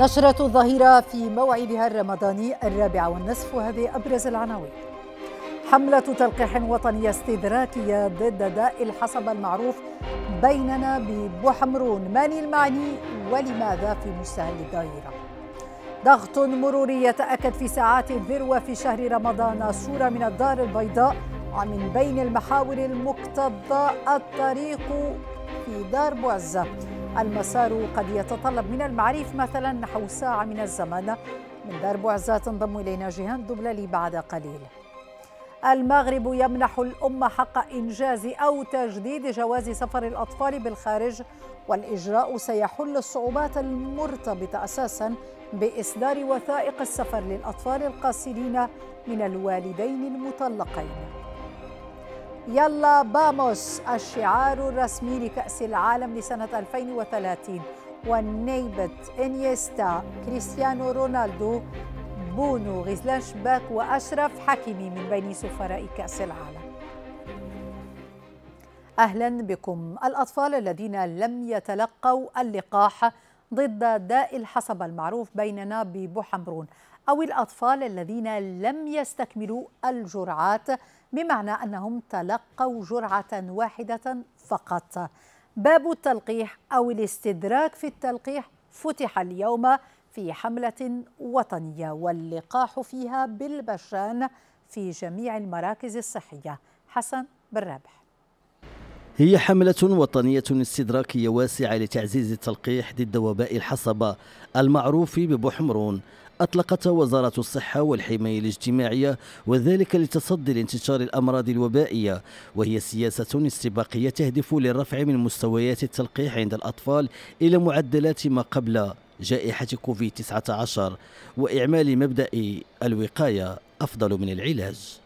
نشرة الظهيرة في موعدها الرمضاني الرابع والنصف وهذه أبرز العناوين حملة تلقيح وطنية استدراكية ضد داء الحصب المعروف بيننا ببوحمرون من المعني ولماذا في مستهل الدائرة ضغط مروري يتأكد في ساعات الذروة في شهر رمضان صورة من الدار البيضاء ومن بين المحاور المكتظة الطريق في دار بوعزة المسار قد يتطلب من المعارف مثلا نحو ساعة من الزمن من دار بوعزة تنضم إلينا جيهان دبللي بعد قليل المغرب يمنح الأمة حق إنجاز أو تجديد جواز سفر الأطفال بالخارج والإجراء سيحل الصعوبات المرتبطة أساسا بإصدار وثائق السفر للأطفال القاصرين من الوالدين المطلقين يلا باموس الشعار الرسمي لكأس العالم لسنة 2030 والنيبة إنيستا كريستيانو رونالدو بونو غزلان شباك وأشرف حكيمي من بين سفراء كأس العالم أهلا بكم الأطفال الذين لم يتلقوا اللقاح ضد داء الحصبة المعروف بيننا ببوحمرون أو الأطفال الذين لم يستكملوا الجرعات بمعنى أنهم تلقوا جرعة واحدة فقط باب التلقيح أو الاستدراك في التلقيح فتح اليوم في حملة وطنية واللقاح فيها بالبشان في جميع المراكز الصحية حسن بالرابح هي حملة وطنية استدراكية واسعة لتعزيز التلقيح ضد وباء الحصبة المعروف ببحمرون أطلقت وزارة الصحة والحماية الاجتماعية وذلك لتصدي لانتشار الأمراض الوبائية وهي سياسة استباقية تهدف للرفع من مستويات التلقيح عند الأطفال إلى معدلات ما قبل جائحة كوفيد 19 وإعمال مبدأ الوقاية أفضل من العلاج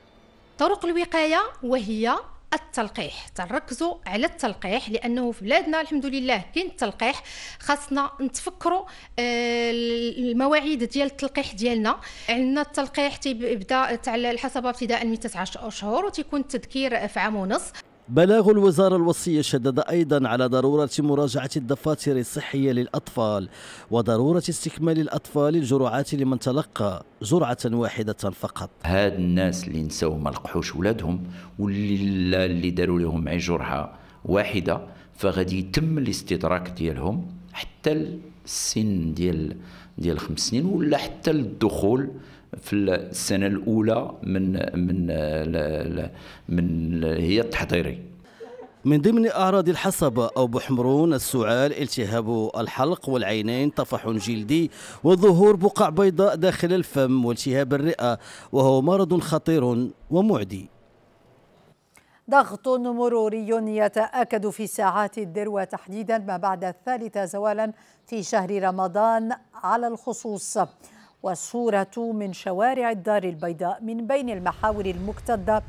طرق الوقاية وهي التلقيح تركزوا على التلقيح لانه في بلادنا الحمد لله كاين التلقيح خاصنا نتفكروا آه، المواعيد ديال التلقيح ديالنا عندنا التلقيح تيبدا تاع الحصبه ابتداء من 19 شهور وتيكون التذكير في عام ونص بلاغ الوزارة الوصية شدد أيضا على ضرورة مراجعة الدفاتر الصحية للأطفال وضرورة استكمال الأطفال الجرعات لمن تلقى جرعة واحدة فقط هاد الناس اللي نساو ما لقحوش ولادهم واللي اللي داروا لهم عي جرعة واحدة فغادي يتم الاستدراك ديالهم حتى السن ديال ديال خمس سنين ولا حتى الدخول في السنه الاولى من من من هي التحضيري من ضمن أعراض الحصبة أو بحمرون السعال التهاب الحلق والعينين طفح جلدي وظهور بقع بيضاء داخل الفم والتهاب الرئة وهو مرض خطير ومعدي ضغط مروري يتأكد في ساعات الذروة تحديدا ما بعد الثالثة زوالا في شهر رمضان على الخصوص والصورة من شوارع الدار البيضاء من بين المحاور المكتدة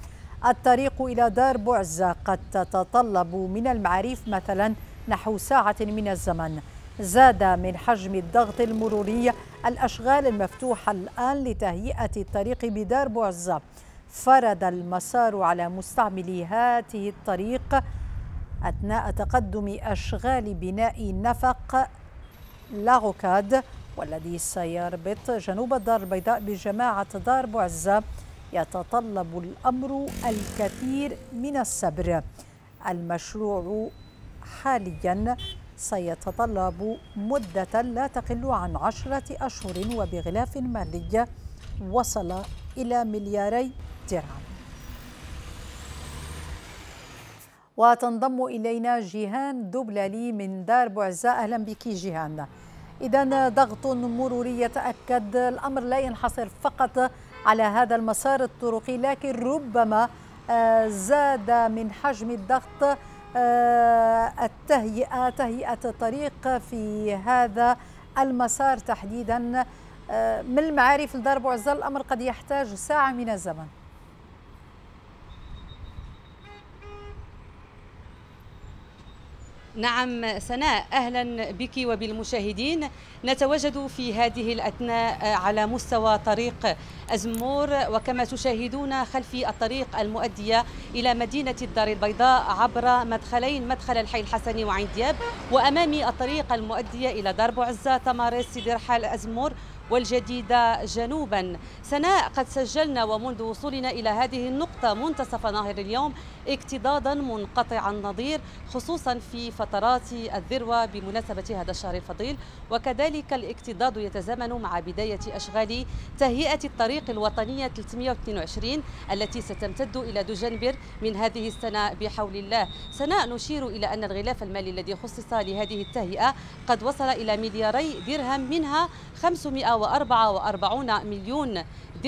الطريق إلى دار بعزة قد تتطلب من المعاريف مثلا نحو ساعة من الزمن زاد من حجم الضغط المروري الأشغال المفتوحة الآن لتهيئة الطريق بدار بعزة فرض المسار على مستعملي هاته الطريق أثناء تقدم أشغال بناء نفق لاغوكاد والذي سيربط جنوب الدار البيضاء بجماعة دار بعزة يتطلب الأمر الكثير من الصبر المشروع حاليا سيتطلب مدة لا تقل عن عشرة أشهر وبغلاف مالي وصل إلى ملياري درهم وتنضم إلينا جيهان دبلالي من دار بعزة أهلا بك جيهان إذا ضغط مروري يتأكد الأمر لا ينحصر فقط على هذا المسار الطرقي لكن ربما آه، زاد من حجم الضغط آه، التهيئة تهيئة الطريق في هذا المسار تحديدا آه، من المعارف لدار بوعزة الأمر قد يحتاج ساعة من الزمن نعم سناء اهلا بك وبالمشاهدين نتواجد في هذه الاثناء على مستوى طريق ازمور وكما تشاهدون خلفي الطريق المؤديه الى مدينه الدار البيضاء عبر مدخلين مدخل الحي الحسني وعين دياب وامامي الطريق المؤديه الى دار بوعزه تمارس سيدي ازمور والجديدة جنوبا سناء قد سجلنا ومنذ وصولنا إلى هذه النقطة منتصف نهر اليوم اكتضاضا منقطع النظير خصوصا في فترات الذروة بمناسبة هذا الشهر الفضيل وكذلك الاكتضاض يتزامن مع بداية أشغال تهيئة الطريق الوطنية 322 التي ستمتد إلى دجنبر من هذه السنة بحول الله سناء نشير إلى أن الغلاف المالي الذي خصص لهذه التهيئة قد وصل إلى ملياري درهم منها 500 144 مليون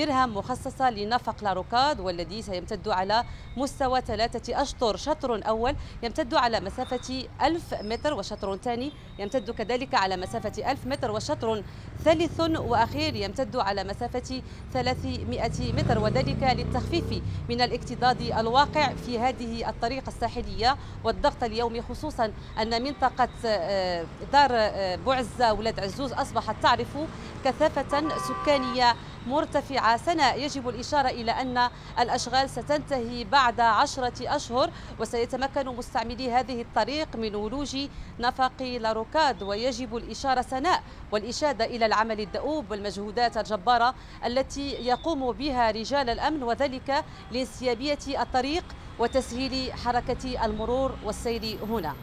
درهم مخصصة لنفق لاروكاد والذي سيمتد على مستوى ثلاثة أشطر شطر أول يمتد على مسافة 1000 متر وشطر ثاني يمتد كذلك على مسافة 1000 متر وشطر ثالث وأخير يمتد على مسافة 300 متر وذلك للتخفيف من الاكتضاد الواقع في هذه الطريقة الساحلية والضغط اليومي خصوصا أن منطقة آه، دار آه، بعزة ولاد عزوز أصبحت تعرف كثافة سكانية مرتفعة سنة يجب الإشارة إلى أن الأشغال ستنتهي بعد عشرة أشهر وسيتمكن مستعملي هذه الطريق من ولوج نفق لاروكاد ويجب الإشارة سناء والإشادة إلى العمل الدؤوب والمجهودات الجبارة التي يقوم بها رجال الأمن وذلك لانسيابية الطريق وتسهيل حركة المرور والسير هنا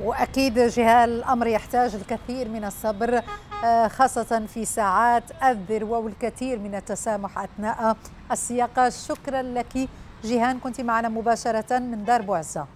واكيد جهال الامر يحتاج الكثير من الصبر آه، خاصه في ساعات الذروه والكثير من التسامح اثناء السياقه شكرا لك جيهان كنت معنا مباشره من دار بوعزه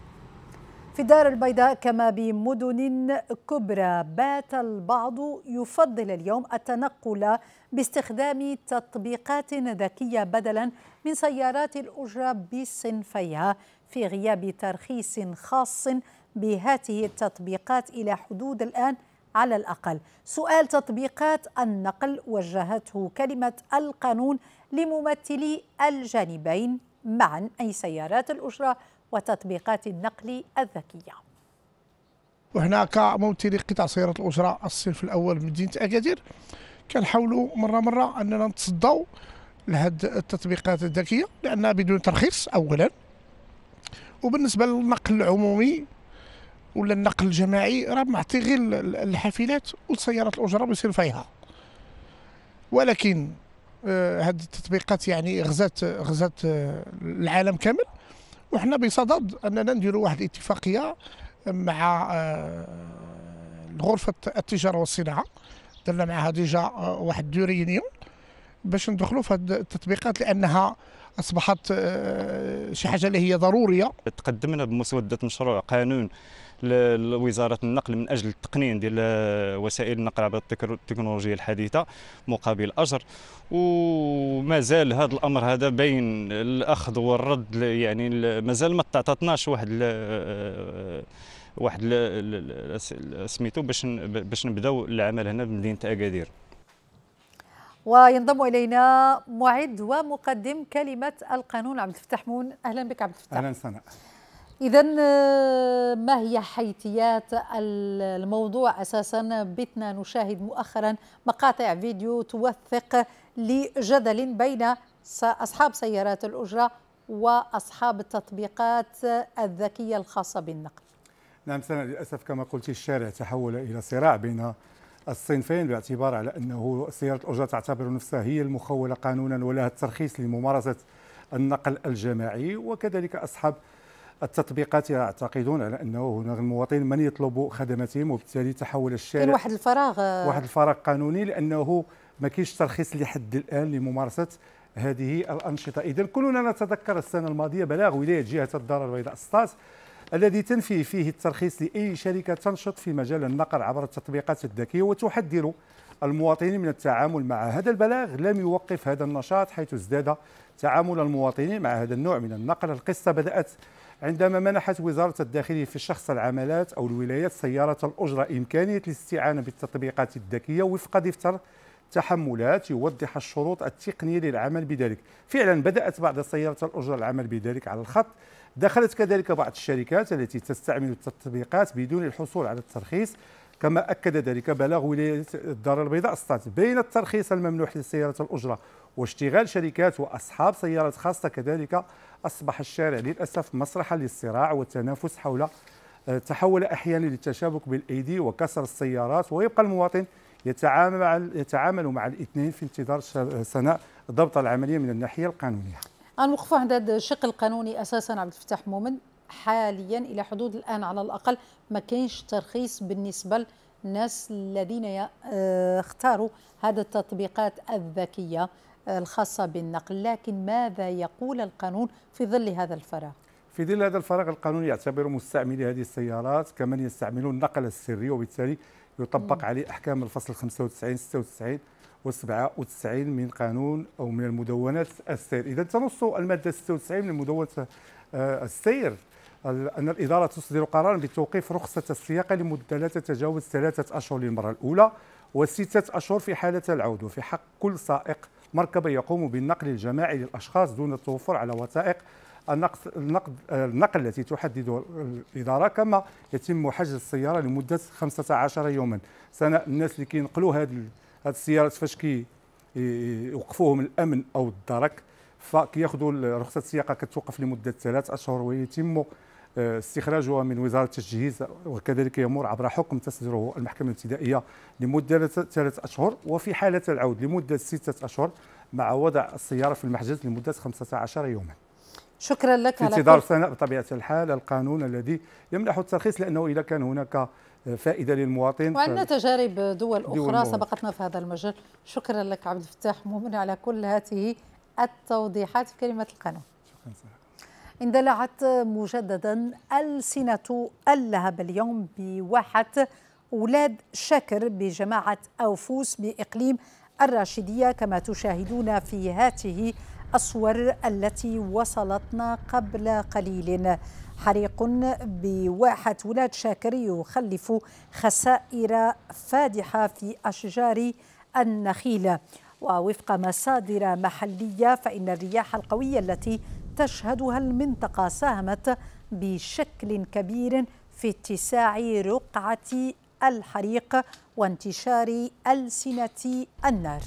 في الدار البيضاء كما بمدن كبرى بات البعض يفضل اليوم التنقل باستخدام تطبيقات ذكية بدلا من سيارات الأجرة بصنفيها في غياب ترخيص خاص بهاته التطبيقات إلى حدود الآن على الأقل سؤال تطبيقات النقل وجهته كلمة القانون لممثلي الجانبين معا أي سيارات الأجرة وتطبيقات النقل الذكية وهنا كممثلي قطاع سيارات الأجرة الصنف الأول مدينة أكادير كنحاولوا مرة مرة أننا نتصدوا لهاد التطبيقات الذكية لأنها بدون ترخيص أولا وبالنسبة للنقل العمومي ولا النقل الجماعي راه معطي غير الحافلات وسيارات الاجره بيصير فيها ولكن هذه آه، التطبيقات يعني غزات غزات آه، العالم كامل وحنا بصدد اننا نديروا واحد الاتفاقيه مع آه، غرفه التجاره والصناعه درنا معها ديجا واحد دو باش ندخلوا في هذه التطبيقات لانها اصبحت شي حاجه اللي هي ضروريه تقدمنا بمسوده مشروع قانون لوزاره النقل من اجل التقنين ديال وسائل النقل عبر التكنولوجيا الحديثه مقابل اجر ومازال هذا الامر هذا بين الاخذ والرد يعني مازال ما تعطاتناش واحد آه، واحد سميتو باش باش نبداو العمل هنا بمدينه اكادير وينضم الينا معد ومقدم كلمه القانون عبد الفتاح مون اهلا بك عبد الفتاح اهلا سناء إذا آه، ما هي حيثيات الموضوع أساسا بتنا نشاهد مؤخرا مقاطع فيديو توثق لجدل بين أصحاب سيارات الأجرة وأصحاب التطبيقات الذكية الخاصة بالنقل نعم سنة للأسف كما قلت الشارع تحول إلى صراع بين الصنفين باعتبار على أنه سيارة الأجرة تعتبر نفسها هي المخولة قانونا ولها الترخيص لممارسة النقل الجماعي وكذلك أصحاب التطبيقات يعتقدون على انه هناك المواطن من يطلب خدماتهم وبالتالي تحول الشارع كاين واحد الفراغ آه. واحد الفراغ قانوني لانه ما كاينش ترخيص لحد الان لممارسه هذه الانشطه اذا كلنا نتذكر السنه الماضيه بلاغ ولايه جهه الدار البيضاء استاذ الذي تنفي فيه الترخيص لاي شركه تنشط في مجال النقل عبر التطبيقات الذكيه وتحذر المواطنين من التعامل مع هذا البلاغ لم يوقف هذا النشاط حيث ازداد تعامل المواطنين مع هذا النوع من النقل القصه بدات عندما منحت وزارة الداخلية في الشخص العملات أو الولايات سيارة الأجرة إمكانية الاستعانة بالتطبيقات الذكية وفق دفتر تحملات يوضح الشروط التقنية للعمل بذلك فعلا بدأت بعض سيارة الأجرة العمل بذلك على الخط دخلت كذلك بعض الشركات التي تستعمل التطبيقات بدون الحصول على الترخيص كما أكد ذلك بلاغ ولاية الدار البيضاء السطات بين الترخيص الممنوح لسيارة الأجرة واشتغال شركات وأصحاب سيارات خاصة كذلك أصبح الشارع للأسف مسرحا للصراع والتنافس حول آه، تحول أحيانا للتشابك بالأيدي وكسر السيارات ويبقى المواطن يتعامل يتعامل مع الاثنين في انتظار سنة ضبط العملية من الناحية القانونية. الوقفة عند هذا الشق القانوني أساسا عبد الفتاح مؤمن حاليا إلى حدود الآن على الأقل ما كاينش ترخيص بالنسبة للناس الذين آه، اختاروا هذه التطبيقات الذكية الخاصة بالنقل لكن ماذا يقول القانون في ظل هذا الفراغ؟ في ظل هذا الفراغ القانون يعتبر مستعملي هذه السيارات كمن يستعملون النقل السري وبالتالي يطبق عليه أحكام الفصل 95 96 و97 من قانون أو من المدونات السير إذا تنص المادة 96 من مدونة آه، السير أن الإدارة تصدر قرارا بتوقيف رخصة السياقة لمدة لا تتجاوز ثلاثة أشهر للمرة الأولى وستة أشهر في حالة العود وفي حق كل سائق مركبة يقوم بالنقل الجماعي للأشخاص دون التوفر على وثائق النقل التي تحدده الإدارة كما يتم حجز السيارة لمدة 15 يوما سنة الناس اللي كينقلوا هذه السيارات فاش كي يوقفوهم الأمن أو الدرك فكياخذوا رخصة السياقة كتوقف لمدة ثلاث أشهر ويتم استخراجها من وزاره التجهيز وكذلك يمر عبر حكم تصدره المحكمه الابتدائيه لمده ثلاثه اشهر وفي حاله العود لمده سته اشهر مع وضع السياره في المحجز لمده 15 يوما. شكرا لك في انتظار سنة بطبيعه الحال القانون الذي يمنح الترخيص لانه اذا كان هناك فائده للمواطن وعندنا ف... تجارب دول اخرى دول سبقتنا في هذا المجال شكرا لك عبد الفتاح مؤمن على كل هذه التوضيحات في كلمه القانون شكرا سنة. اندلعت مجددا ألسنة اللهب اليوم بواحة أولاد شكر بجماعة أوفوس بإقليم الراشدية كما تشاهدون في هاته الصور التي وصلتنا قبل قليل حريق بواحة ولاد شاكر يخلف خسائر فادحة في أشجار النخيل ووفق مصادر محلية فإن الرياح القوية التي تشهدها المنطقة ساهمت بشكل كبير في اتساع رقعة الحريق وانتشار ألسنة النار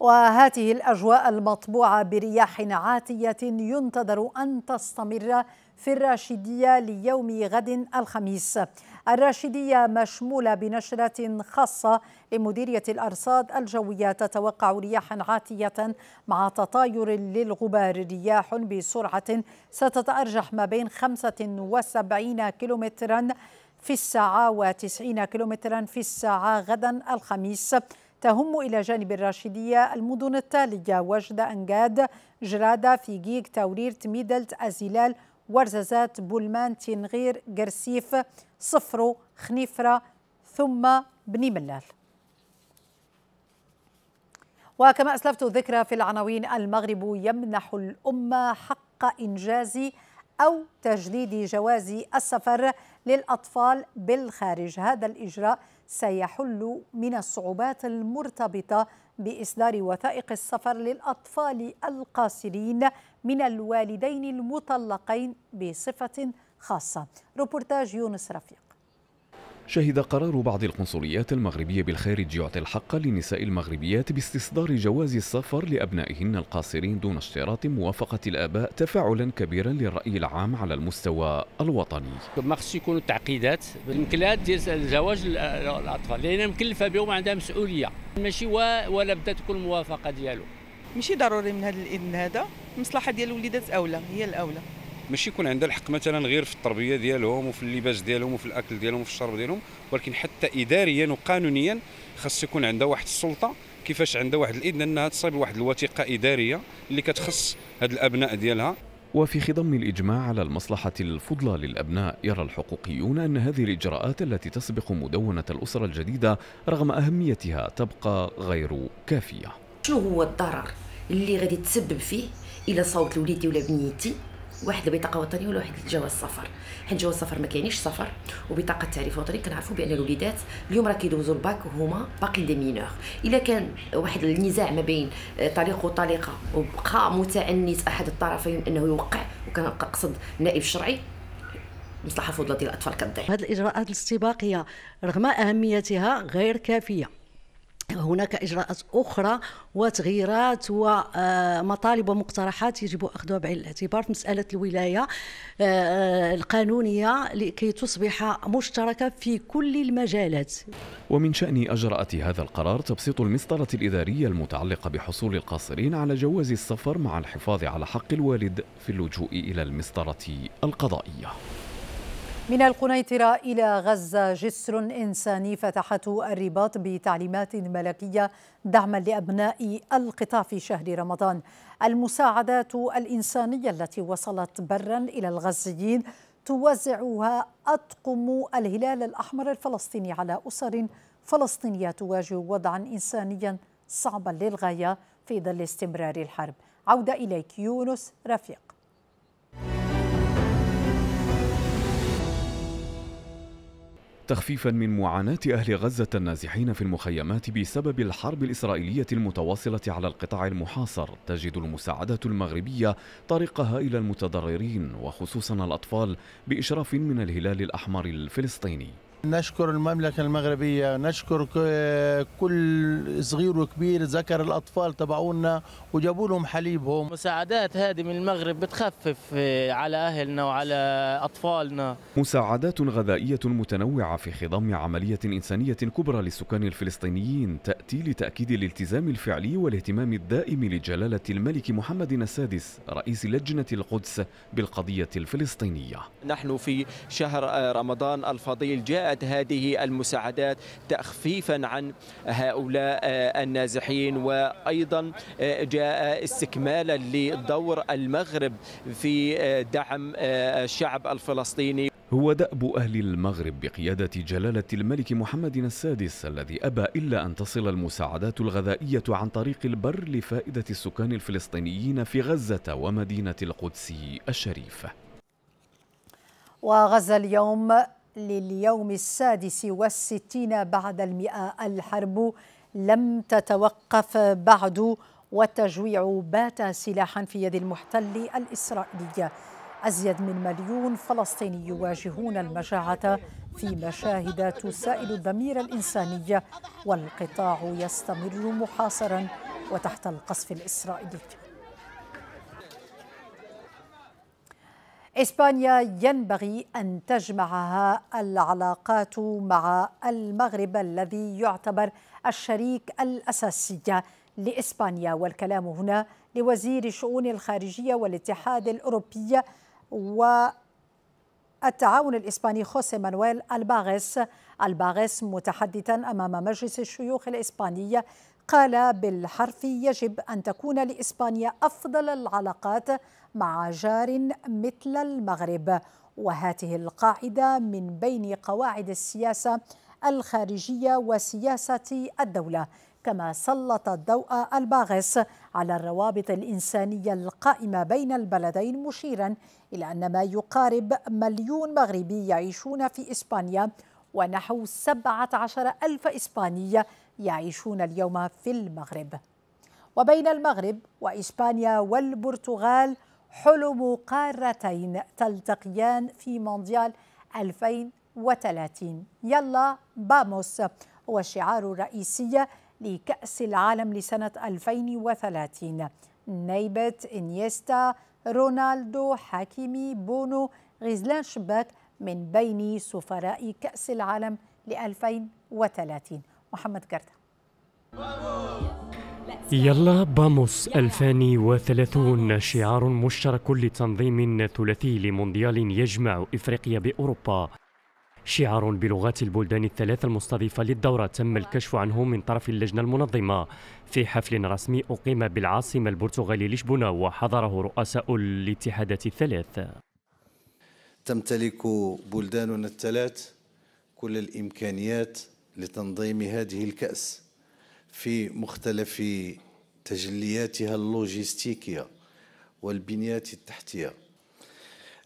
وهذه الأجواء المطبوعة برياح عاتية ينتظر أن تستمر في الراشدية ليوم غد الخميس الراشدية مشمولة بنشرة خاصة لمديرية الأرصاد الجوية تتوقع رياحا عاتية مع تطاير للغبار رياح بسرعة ستتأرجح ما بين 75 كيلومترا في الساعة و90 كيلومترا في الساعة غدا الخميس تهم إلى جانب الراشدية المدن التالية وجدة أنجاد جرادة جيك توريرت ميدلت أزيلال ورزازات بولمان تنغير قرسيف صفرو خنيفرة ثم بني ملال وكما أسلفت ذكرى في العناوين المغرب يمنح الأمة حق إنجاز أو تجديد جواز السفر للأطفال بالخارج هذا الإجراء سيحل من الصعوبات المرتبطة بإصدار وثائق السفر للأطفال القاصرين من الوالدين المطلقين بصفة خاصة روبورتاج يونس رفيق شهد قرار بعض القنصليات المغربية بالخارج يعطي الحق للنساء المغربيات باستصدار جواز السفر لأبنائهن القاصرين دون اشتراط موافقة الآباء تفاعلا كبيرا للرأي العام على المستوى الوطني. ما خصش يكونوا تعقيدات بالمكلات ديال الزواج الأطفال لأن مكلفة بهم عندها مسؤولية ماشي ولا بدات تكون الموافقة ديالو. ماشي ضروري من هذا الإذن هذا المصلحه ديال الوليدات اولى هي الاولى ماشي يكون عندها الحق مثلا غير في التربيه ديالهم وفي اللباس ديالهم وفي الاكل ديالهم وفي الشرب ديالهم ولكن حتى اداريا وقانونيا خاص يكون عندها واحد السلطه كيفاش عندها واحد الاذن انها تصيب واحد الوثيقه اداريه اللي كتخص هاد الابناء ديالها وفي خضم الإجماع على المصلحة الفضلى للأبناء يرى الحقوقيون أن هذه الإجراءات التي تسبق مدونة الأسرة الجديدة رغم أهميتها تبقى غير كافية شنو هو الضرر اللي غادي تسبب فيه الا صوت لوليدي ولا بنيتي واحد البطاقه وطنيه ولا واحد الجواز سفر حيت جواز سفر ما كاينش سفر وبطاقه تعريف وطني كنعرفوا بان الوليدات اليوم راه كيدوزوا الباك وهما باقي دي مينور الا كان واحد النزاع ما بين طليق وطليقه وبقى متعنت احد الطرفين انه يوقع وكنقصد النائب الشرعي مصلحه فضلة ديال الاطفال كتضيع هذه الاجراءات الاستباقيه رغم اهميتها غير كافيه هناك إجراءات أخرى وتغييرات ومطالب ومقترحات يجب أخذها بعين الاعتبار في مسألة الولاية آه، القانونية لكي تصبح مشتركة في كل المجالات ومن شأن اجراءات هذا القرار تبسيط المسطرة الإدارية المتعلقة بحصول القاصرين على جواز السفر مع الحفاظ على حق الوالد في اللجوء إلى المسطرة القضائية من القنيطرة إلى غزة جسر إنساني فتحته الرباط بتعليمات ملكية دعما لأبناء القطاع في شهر رمضان المساعدات الإنسانية التي وصلت برا إلى الغزيين توزعها أطقم الهلال الأحمر الفلسطيني على أسر فلسطينية تواجه وضعا إنسانيا صعبا للغاية في ظل استمرار الحرب عودة إليك يونس رفيق تخفيفا من معاناة أهل غزة النازحين في المخيمات بسبب الحرب الإسرائيلية المتواصلة على القطاع المحاصر تجد المساعدة المغربية طريقها إلى المتضررين وخصوصا الأطفال بإشراف من الهلال الأحمر الفلسطيني نشكر المملكة المغربية نشكر كل صغير وكبير ذكر الأطفال تبعونا وجابوا لهم حليبهم مساعدات هذه من المغرب بتخفف آه، على أهلنا وعلى أطفالنا مساعدات غذائية متنوعة في خضم عملية إنسانية كبرى للسكان الفلسطينيين تأتي لتأكيد الالتزام الفعلي والاهتمام الدائم لجلالة الملك محمد السادس رئيس لجنة القدس بالقضية الفلسطينية نحن في شهر آه، رمضان الفضيل جاء جاءت هذه المساعدات تخفيفا عن هؤلاء النازحين وأيضا آه، جاء استكمالا لدور المغرب في آه، دعم آه، الشعب الفلسطيني هو دأب أهل المغرب بقيادة جلالة الملك محمد السادس الذي أبى إلا أن تصل المساعدات الغذائية عن طريق البر لفائدة السكان الفلسطينيين في غزة ومدينة القدس الشريفة وغزة اليوم لليوم السادس والستين بعد المئة الحرب لم تتوقف بعد والتجويع بات سلاحا في يد المحتل الإسرائيلي أزيد من مليون فلسطيني يواجهون المجاعة في مشاهد تسائل الضمير الإنساني والقطاع يستمر محاصرا وتحت القصف الإسرائيلي إسبانيا ينبغي أن تجمعها العلاقات مع المغرب الذي يعتبر الشريك الأساسي لإسبانيا والكلام هنا لوزير الشؤون الخارجية والاتحاد الأوروبي والتعاون الإسباني خوسي مانويل الباغس الباغس متحدثا أمام مجلس الشيوخ الإسباني قال بالحرف يجب أن تكون لإسبانيا أفضل العلاقات مع جار مثل المغرب وهذه القاعده من بين قواعد السياسه الخارجيه وسياسه الدوله كما سلط الضوء الباغس على الروابط الإنسانية القائمة بين البلدين مشيرا إلى أن ما يقارب مليون مغربي يعيشون في إسبانيا ونحو 17 ألف إسباني يعيشون اليوم في المغرب وبين المغرب وإسبانيا والبرتغال حلم قارتين تلتقيان في مونديال 2030 يلا باموس هو الشعار الرئيسي لكأس العالم لسنة 2030 نيبت إنيستا رونالدو حكيمي بونو غزلان شباك من بين سفراء كأس العالم ل 2030 محمد كرتا يلا باموس 2030 شعار مشترك لتنظيم ثلاثي لمونديال يجمع افريقيا باوروبا شعار بلغات البلدان الثلاث المستضيفة للدورة تم الكشف عنه من طرف اللجنة المنظمة في حفل رسمي أقيم بالعاصمة البرتغالية لشبونة وحضره رؤساء الاتحادات الثلاث تمتلك بلداننا الثلاث كل الإمكانيات لتنظيم هذه الكأس في مختلف تجلياتها اللوجستيكيه والبنيات التحتيه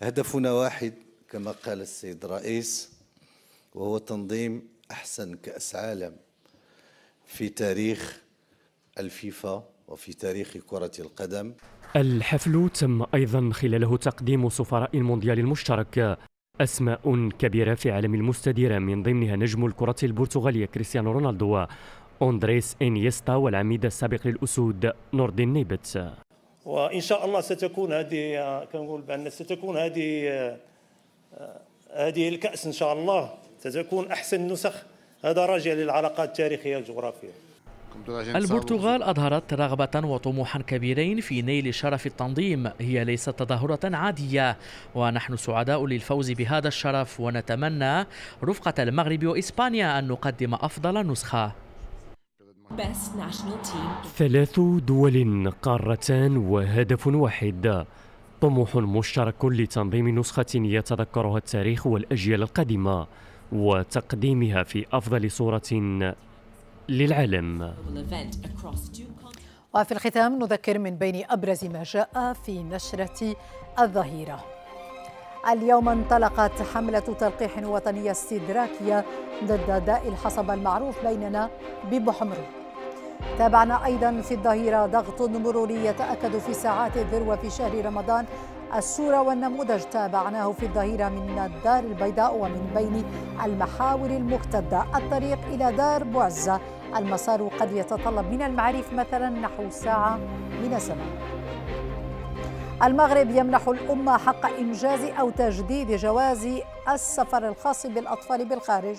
هدفنا واحد كما قال السيد الرئيس وهو تنظيم احسن كاس عالم في تاريخ الفيفا وفي تاريخ كرة القدم الحفل تم أيضا خلاله تقديم سفراء المونديال المشترك أسماء كبيرة في عالم المستديرة من ضمنها نجم الكرة البرتغالية كريستيانو رونالدو أندريس إنيستا والعميد السابق للأسود نوردين نيبتس نيبت وإن شاء الله ستكون هذه كنقول بأن ستكون هذه هذه الكأس إن شاء الله ستكون أحسن نسخ هذا راجع للعلاقات التاريخية الجغرافية البرتغال أظهرت رغبة وطموحا كبيرين في نيل شرف التنظيم هي ليست تظاهرة عادية ونحن سعداء للفوز بهذا الشرف ونتمنى رفقة المغرب وإسبانيا أن نقدم أفضل نسخة ثلاث دول قارتان وهدف واحد طموح مشترك لتنظيم نسخة يتذكرها التاريخ والأجيال القادمة وتقديمها في أفضل صورة للعالم وفي الختام نذكر من بين أبرز ما جاء في نشرة الظهيرة اليوم انطلقت حملة تلقيح وطنية استدراكية ضد داء الحصب المعروف بيننا ببحمر تابعنا أيضا في الظهيرة ضغط مروري يتأكد في ساعات الذروة في شهر رمضان الصورة والنموذج تابعناه في الظهيرة من الدار البيضاء ومن بين المحاور المرتدة الطريق إلى دار بعزة المسار قد يتطلب من المعارف مثلا نحو ساعة من الزمن المغرب يمنح الأمة حق إنجاز أو تجديد جواز السفر الخاص بالأطفال بالخارج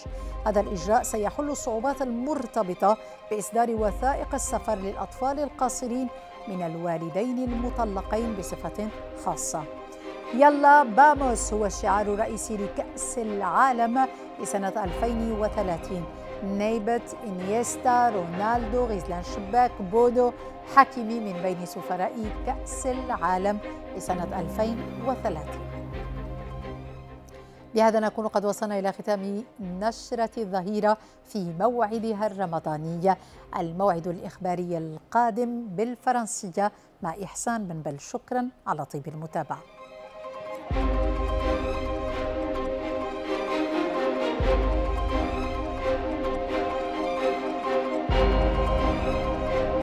هذا الإجراء سيحل الصعوبات المرتبطة بإصدار وثائق السفر للأطفال القاصرين من الوالدين المطلقين بصفة خاصة يلا باموس هو الشعار الرئيسي لكأس العالم لسنة 2030 نيبت إنيستا رونالدو غزلان شباك بودو حكيمي من بين سفراء كأس العالم لسنة 2003 بهذا نكون قد وصلنا إلى ختام نشرة الظهيرة في موعدها الرمضانية الموعد الإخباري القادم بالفرنسية مع إحسان بن بل شكرا على طيب المتابعة